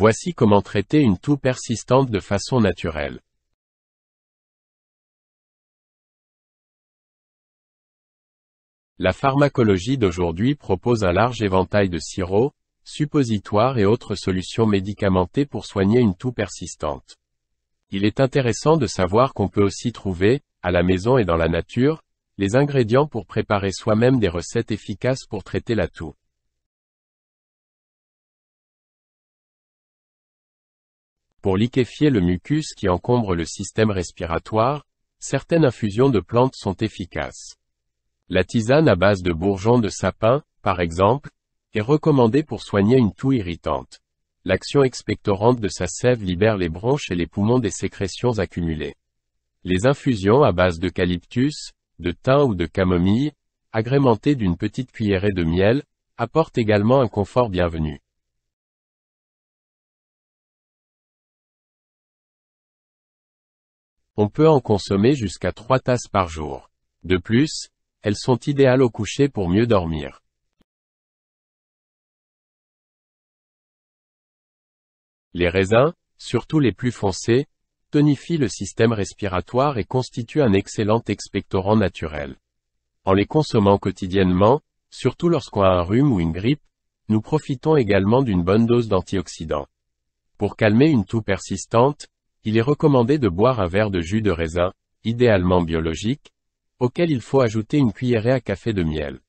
Voici comment traiter une toux persistante de façon naturelle. La pharmacologie d'aujourd'hui propose un large éventail de sirops, suppositoires et autres solutions médicamentées pour soigner une toux persistante. Il est intéressant de savoir qu'on peut aussi trouver, à la maison et dans la nature, les ingrédients pour préparer soi-même des recettes efficaces pour traiter la toux. Pour liquéfier le mucus qui encombre le système respiratoire, certaines infusions de plantes sont efficaces. La tisane à base de bourgeons de sapin, par exemple, est recommandée pour soigner une toux irritante. L'action expectorante de sa sève libère les bronches et les poumons des sécrétions accumulées. Les infusions à base d'eucalyptus, de thym ou de camomille, agrémentées d'une petite cuillerée de miel, apportent également un confort bienvenu. On peut en consommer jusqu'à 3 tasses par jour. De plus, elles sont idéales au coucher pour mieux dormir. Les raisins, surtout les plus foncés, tonifient le système respiratoire et constituent un excellent expectorant naturel. En les consommant quotidiennement, surtout lorsqu'on a un rhume ou une grippe, nous profitons également d'une bonne dose d'antioxydants. Pour calmer une toux persistante, il est recommandé de boire un verre de jus de raisin, idéalement biologique, auquel il faut ajouter une cuillerée à café de miel.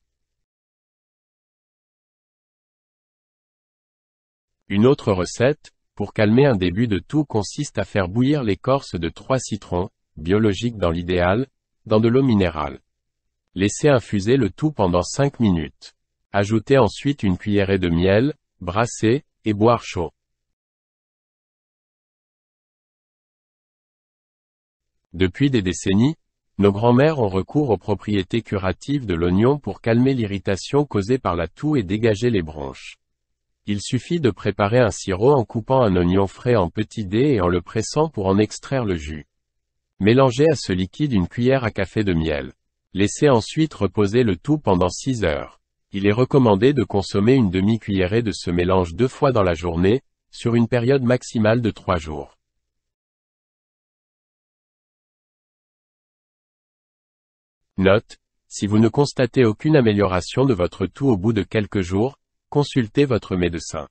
Une autre recette, pour calmer un début de toux consiste à faire bouillir l'écorce de trois citrons, biologiques dans l'idéal, dans de l'eau minérale. Laissez infuser le tout pendant 5 minutes. Ajoutez ensuite une cuillerée de miel, brassez, et boire chaud. Depuis des décennies, nos grands-mères ont recours aux propriétés curatives de l'oignon pour calmer l'irritation causée par la toux et dégager les bronches. Il suffit de préparer un sirop en coupant un oignon frais en petits dés et en le pressant pour en extraire le jus. Mélangez à ce liquide une cuillère à café de miel. Laissez ensuite reposer le tout pendant 6 heures. Il est recommandé de consommer une demi-cuillerée de ce mélange deux fois dans la journée, sur une période maximale de 3 jours. Note, si vous ne constatez aucune amélioration de votre toux au bout de quelques jours, consultez votre médecin.